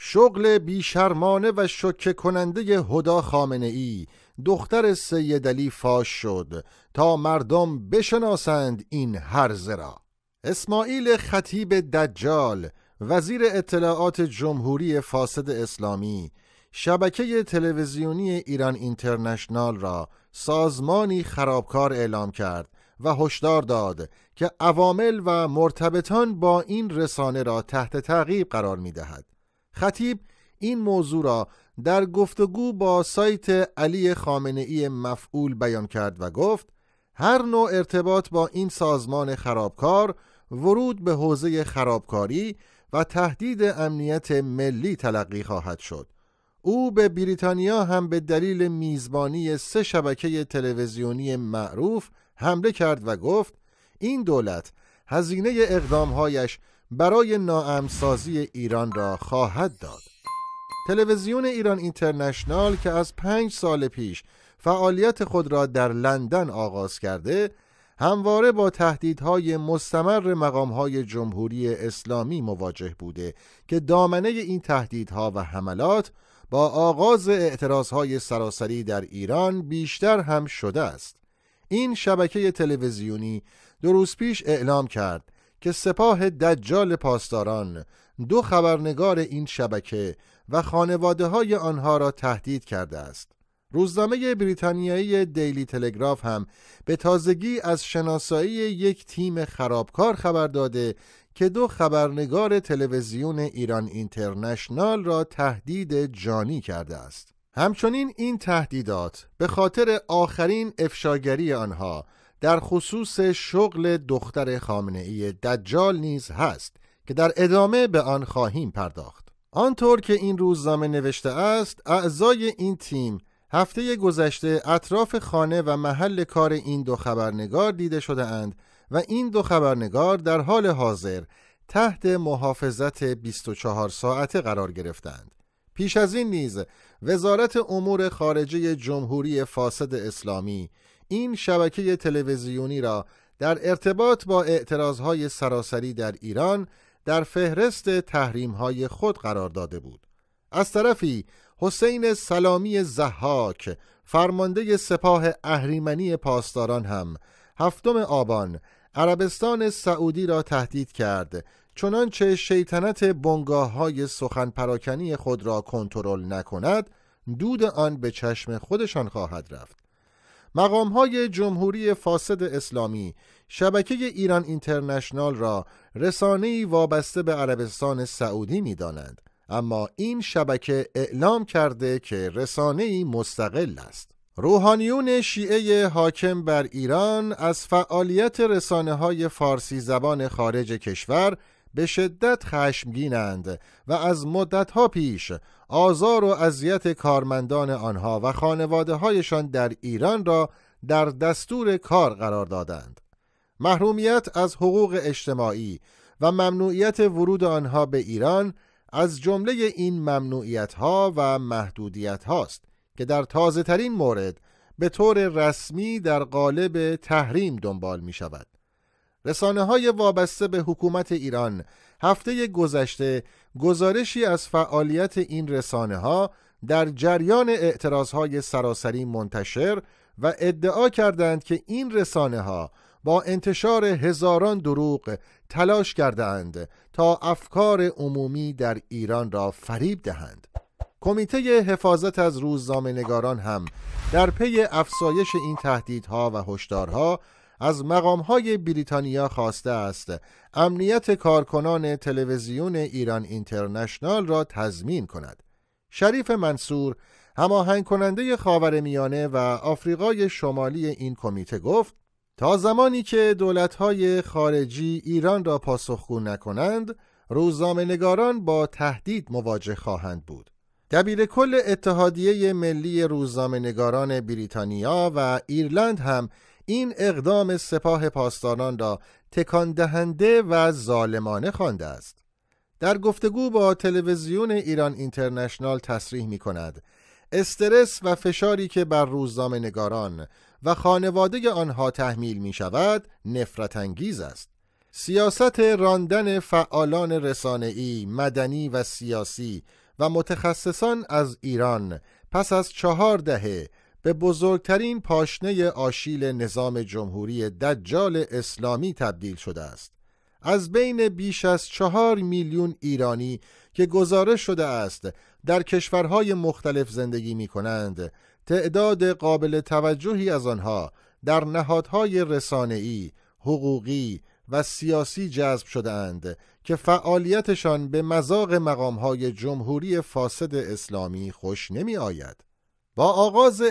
شغل بیشرمانه و شکه کننده هدا خامنه ای دختر سید فاش شد تا مردم بشناسند این هرزه را اسماعیل خطیب دجال وزیر اطلاعات جمهوری فاسد اسلامی شبکه تلویزیونی ایران اینترنشنال را سازمانی خرابکار اعلام کرد و هشدار داد که عوامل و مرتبطان با این رسانه را تحت تعقیب قرار می دهد. خطیب این موضوع را در گفتگو با سایت علی خامنه ای مفعول بیان کرد و گفت هر نوع ارتباط با این سازمان خرابکار ورود به حوزه خرابکاری و تهدید امنیت ملی تلقی خواهد شد او به بریتانیا هم به دلیل میزبانی سه شبکه تلویزیونی معروف حمله کرد و گفت این دولت هزینه اقدامهایش برای ناامسازی ایران را خواهد داد تلویزیون ایران اینترنشنال که از پنج سال پیش فعالیت خود را در لندن آغاز کرده همواره با تهدیدهای مستمر مقامهای جمهوری اسلامی مواجه بوده که دامنه این تهدیدها و حملات با آغاز اعتراضهای سراسری در ایران بیشتر هم شده است این شبکه تلویزیونی دو روز پیش اعلام کرد که سپاه دجال پاسداران دو خبرنگار این شبکه و خانواده های آنها را تهدید کرده است. روزنامه بریتانیایی دیلی تلگراف هم به تازگی از شناسایی یک تیم خرابکار خبر داده که دو خبرنگار تلویزیون ایران اینترنشنال را تهدید جانی کرده است. همچنین این تهدیدات به خاطر آخرین افشاگری آنها در خصوص شغل دختر خامنه ای دجال نیز هست که در ادامه به آن خواهیم پرداخت آنطور که این روزنامه نوشته است اعضای این تیم هفته گذشته اطراف خانه و محل کار این دو خبرنگار دیده شده اند و این دو خبرنگار در حال حاضر تحت محافظت 24 ساعته قرار گرفتند پیش از این نیز وزارت امور خارجه جمهوری فاسد اسلامی این شبکه تلویزیونی را در ارتباط با اعتراضهای سراسری در ایران در فهرست تحریمهای خود قرار داده بود از طرفی حسین سلامی زحاک فرمانده سپاه اهریمنی پاسداران هم هفتم آبان عربستان سعودی را تهدید کرد چنانچه شیطنت بنگاه های سخن پراکنی خود را کنترل نکند دود آن به چشم خودشان خواهد رفت مقام های جمهوری فاسد اسلامی شبکه ایران اینترنشنال را رسانه‌ای وابسته به عربستان سعودی می دانند. اما این شبکه اعلام کرده که رسانه‌ای مستقل است. روحانیون شیعه حاکم بر ایران از فعالیت رسانه های فارسی زبان خارج کشور به شدت خشمگینند و از مدتها پیش آزار و اذیت کارمندان آنها و خانواده هایشان در ایران را در دستور کار قرار دادند محرومیت از حقوق اجتماعی و ممنوعیت ورود آنها به ایران از جمله این ممنوعیت ها و محدودیت هاست که در تازه ترین مورد به طور رسمی در قالب تحریم دنبال می شود. رسانه های وابسته به حکومت ایران هفته گذشته گزارشی از فعالیت این رسانه ها در جریان اعتراض های سراسری منتشر و ادعا کردند که این رسانه ها با انتشار هزاران دروغ تلاش کردند تا افکار عمومی در ایران را فریب دهند کمیته حفاظت از روزنامه‌نگاران هم در پی افزایش این تهدیدها و هشدارها از های بریتانیا خواسته است امنیت کارکنان تلویزیون ایران اینترنشنال را تضمین کند. شریف منصور هماهنگ کننده خاورمیانه و آفریقای شمالی این کمیته گفت تا زمانی که دولت‌های خارجی ایران را پاسخگو نکنند نگاران با تهدید مواجه خواهند بود. دبیر کل اتحادیه ملی نگاران بریتانیا و ایرلند هم این اقدام سپاه پاسداران را تکان دهنده و ظالمانه خوانده است در گفتگو با تلویزیون ایران اینترنشنال تصریح می کند استرس و فشاری که بر روزنامه نگاران و خانواده آنها تحمیل می شود نفرت انگیز است سیاست راندن فعالان ای، مدنی و سیاسی و متخصصان از ایران پس از چهار دهه به بزرگترین پاشنه آشیل نظام جمهوری دجال اسلامی تبدیل شده است. از بین بیش از چهار میلیون ایرانی که گزارش شده است در کشورهای مختلف زندگی می کنند، تعداد قابل توجهی از آنها در نهادهای رسانه‌ای، حقوقی و سیاسی جذب شدهاند که فعالیتشان به مزاق مقامهای جمهوری فاسد اسلامی خوش نمی آید. با آغاز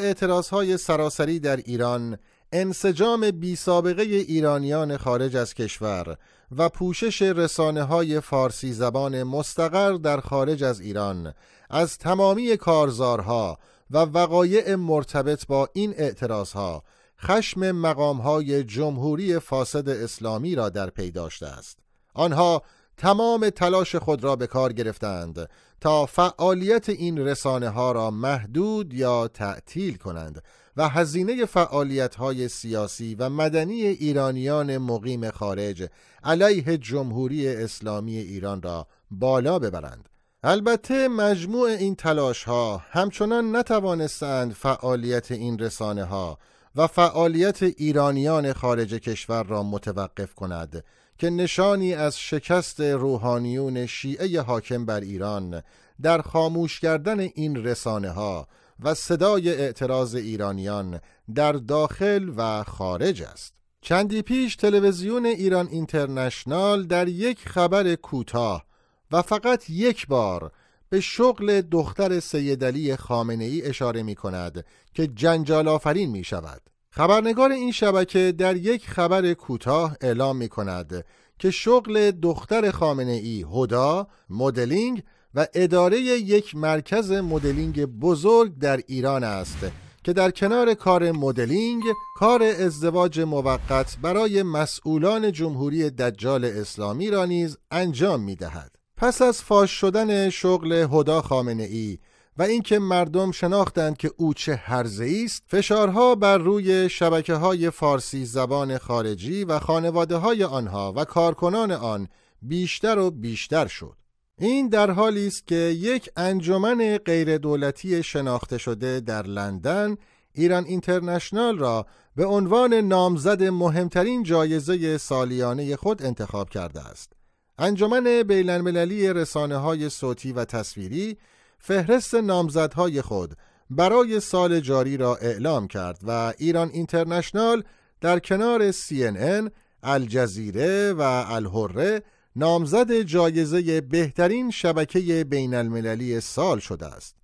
های سراسری در ایران انسجام بی سابقه ایرانیان خارج از کشور و پوشش رسانه های فارسی زبان مستقر در خارج از ایران از تمامی کارزارها و وقایع مرتبط با این اعتراضها خشم مقام های جمهوری فاسد اسلامی را در پی داشته است. آنها تمام تلاش خود را به کار گرفتند تا فعالیت این رسانه ها را محدود یا تعطیل کنند و هزینه فعالیت های سیاسی و مدنی ایرانیان مقیم خارج علیه جمهوری اسلامی ایران را بالا ببرند. البته مجموع این تلاش ها همچنان نتوانستند فعالیت این رسانه ها و فعالیت ایرانیان خارج کشور را متوقف کند که نشانی از شکست روحانیون شیعه حاکم بر ایران در خاموش کردن این رسانه ها و صدای اعتراض ایرانیان در داخل و خارج است. چندی پیش تلویزیون ایران اینترنشنال در یک خبر کوتاه و فقط یک بار به شغل دختر سیدلی خامنه ای اشاره می کند که جنجال آفرین می شود. خبرنگار این شبکه در یک خبر کوتاه اعلام می کند که شغل دختر خامنه ای هدا مدلینگ و اداره یک مرکز مدلینگ بزرگ در ایران است که در کنار کار مدلینگ کار ازدواج موقت برای مسئولان جمهوری دجال اسلامی را نیز انجام می دهد. پس از فاش شدن شغل هدا خامنه ای و اینکه مردم شناختند که او چه هرزه است فشارها بر روی شبکه های فارسی زبان خارجی و خانواده های آنها و کارکنان آن بیشتر و بیشتر شد این در حالی است که یک انجمن دولتی شناخته شده در لندن ایران اینترنشنال را به عنوان نامزد مهمترین جایزه سالیانه خود انتخاب کرده است. انجمن بین‌المللی رسانه های صوتی و تصویری فهرست نامزدهای خود برای سال جاری را اعلام کرد و ایران اینترنشنال در کنار CNN، الجزیره و الهره نامزد جایزه بهترین شبکه بین المللی سال شده است.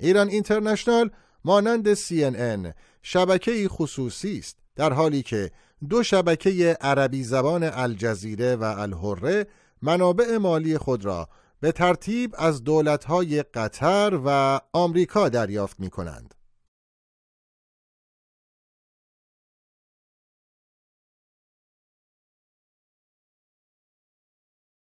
ایران اینترنشنال مانند CNN شبکه خصوصی است در حالی که دو شبکه عربی زبان الجزیره و الهره منابع مالی خود را به ترتیب از دولت‌های قطر و آمریکا دریافت می‌کنند.